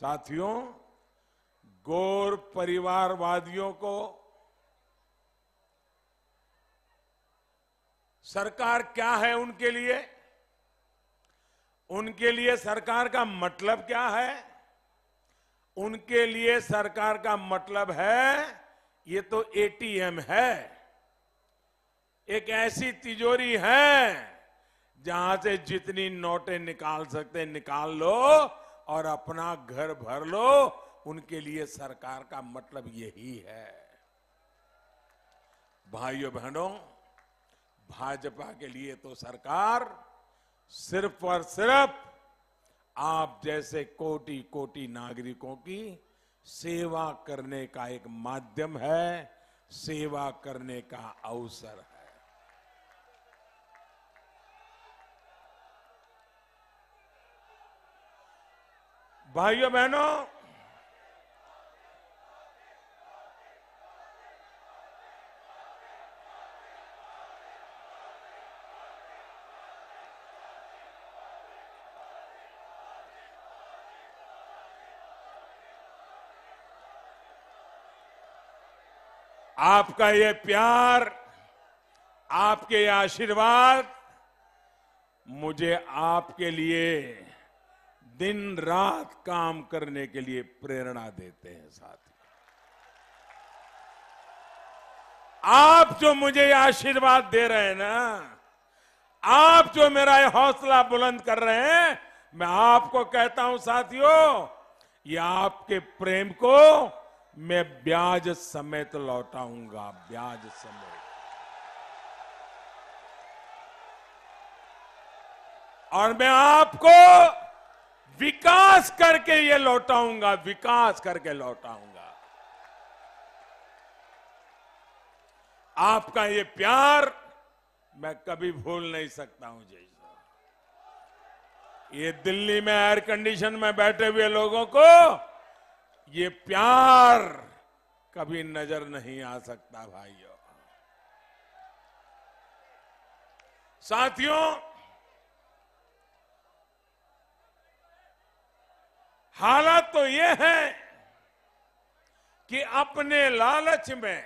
साथियों गौर परिवारवादियों को सरकार क्या है उनके लिए उनके लिए सरकार का मतलब क्या है उनके लिए सरकार का मतलब है ये तो एटीएम है एक ऐसी तिजोरी है जहां से जितनी नोटें निकाल सकते निकाल लो और अपना घर भर लो उनके लिए सरकार का मतलब यही है भाइयों बहनों भाजपा के लिए तो सरकार सिर्फ और सिर्फ आप जैसे कोटि कोटि नागरिकों की सेवा करने का एक माध्यम है सेवा करने का अवसर है भाइयों बहनों आपका ये प्यार आपके आशीर्वाद मुझे आपके लिए दिन रात काम करने के लिए प्रेरणा देते हैं साथी आप जो मुझे आशीर्वाद दे रहे हैं ना आप जो मेरा हौसला बुलंद कर रहे हैं मैं आपको कहता हूं साथियों ये आपके प्रेम को मैं ब्याज समेत लौटाऊंगा ब्याज समेत और मैं आपको विकास करके ये लौटाऊंगा विकास करके लौटाऊंगा आपका ये प्यार मैं कभी भूल नहीं सकता हूं जैसा ये दिल्ली में एयर कंडीशन में बैठे हुए लोगों को ये प्यार कभी नजर नहीं आ सकता भाइयों साथियों हालात तो ये है कि अपने लालच में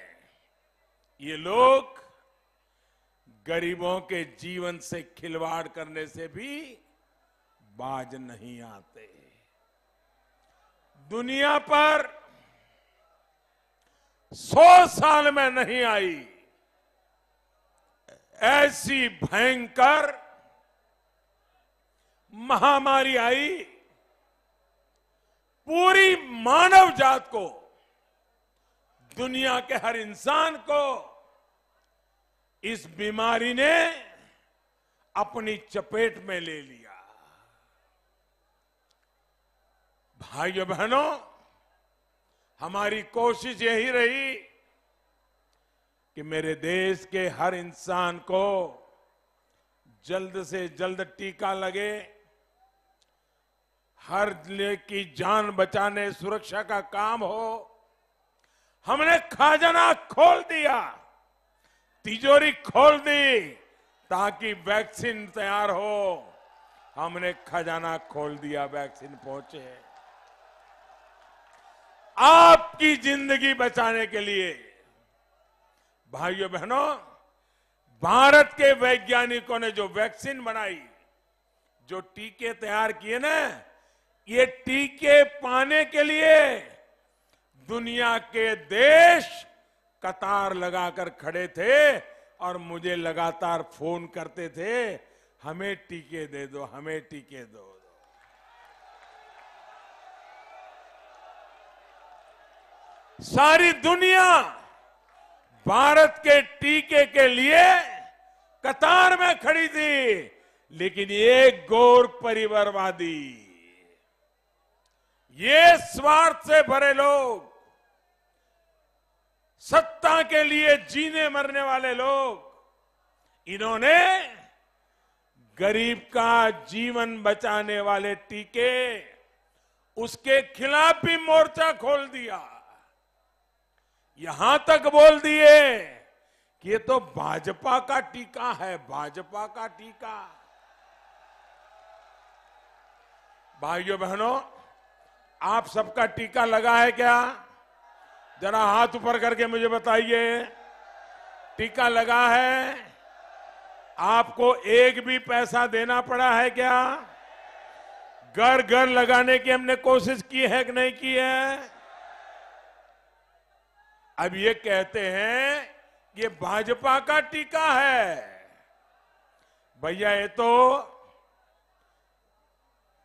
ये लोग गरीबों के जीवन से खिलवाड़ करने से भी बाज नहीं आते दुनिया पर सौ साल में नहीं आई ऐसी भयंकर महामारी आई पूरी मानव जात को दुनिया के हर इंसान को इस बीमारी ने अपनी चपेट में ले लिया भाइयों बहनों हमारी कोशिश यही रही कि मेरे देश के हर इंसान को जल्द से जल्द टीका लगे हर जिले की जान बचाने सुरक्षा का काम हो हमने खजाना खोल दिया तिजोरी खोल दी ताकि वैक्सीन तैयार हो हमने खजाना खोल दिया वैक्सीन पहुंचे आपकी जिंदगी बचाने के लिए भाइयों बहनों भारत के वैज्ञानिकों ने जो वैक्सीन बनाई जो टीके तैयार किए ना ये टीके पाने के लिए दुनिया के देश कतार लगाकर खड़े थे और मुझे लगातार फोन करते थे हमें टीके दे दो हमें टीके दो सारी दुनिया भारत के टीके के लिए कतार में खड़ी थी लेकिन एक गौर परिवारवादी ये स्वार्थ से भरे लोग सत्ता के लिए जीने मरने वाले लोग इन्होंने गरीब का जीवन बचाने वाले टीके उसके खिलाफ भी मोर्चा खोल दिया यहां तक बोल दिए कि ये तो भाजपा का टीका है भाजपा का टीका भाइयों बहनों आप सबका टीका लगा है क्या जरा हाथ ऊपर करके मुझे बताइए टीका लगा है आपको एक भी पैसा देना पड़ा है क्या घर घर लगाने की हमने कोशिश की है कि नहीं की है अब ये कहते हैं ये भाजपा का टीका है भैया ये तो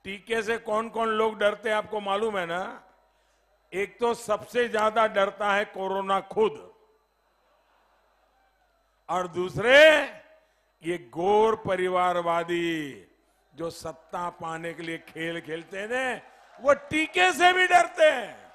टीके से कौन कौन लोग डरते हैं आपको मालूम है ना एक तो सबसे ज्यादा डरता है कोरोना खुद और दूसरे ये गोर परिवारवादी जो सत्ता पाने के लिए खेल खेलते हैं वो टीके से भी डरते हैं